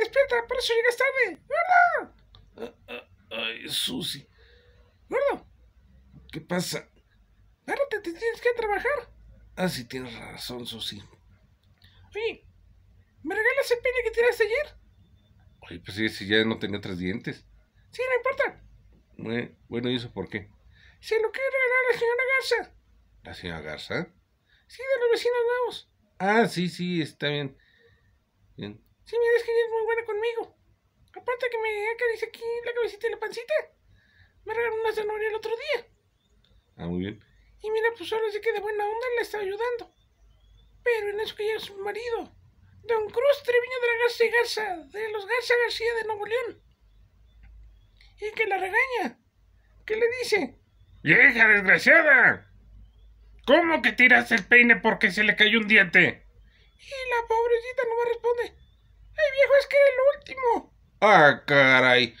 despierta, por eso llegas tarde. ¡Gordo! Ay, Susi. ¡Gordo! ¿Qué pasa? Agárrate, te tienes que trabajar. Ah, sí, tienes razón, Susi. Oye, ¿me regalas el pene que tiraste ayer? Oye, pues sí, si ya no tenía tres dientes. Sí, no importa. bueno, ¿y eso por qué? Se lo quiero regalar a la señora Garza. ¿La señora Garza? Sí, de los vecinos nuevos. Ah, sí, sí, está bien. Bien. Sí, mira, es que ella es muy buena conmigo. Aparte que me acaricia aquí la cabecita y la pancita. Me regaló una zanahoria el otro día. Ah, muy bien. Y mira, pues solo sé que de buena onda le está ayudando. Pero en eso que es su marido, Don Cruz Treviño de la Garza y Garza, de los Garza García de Nuevo León. Y que la regaña. qué le dice? ¡Vieja desgraciada! ¿Cómo que tiraste el peine porque se le cayó un diente? Y la pobrecita no me responde último. Ah, caray.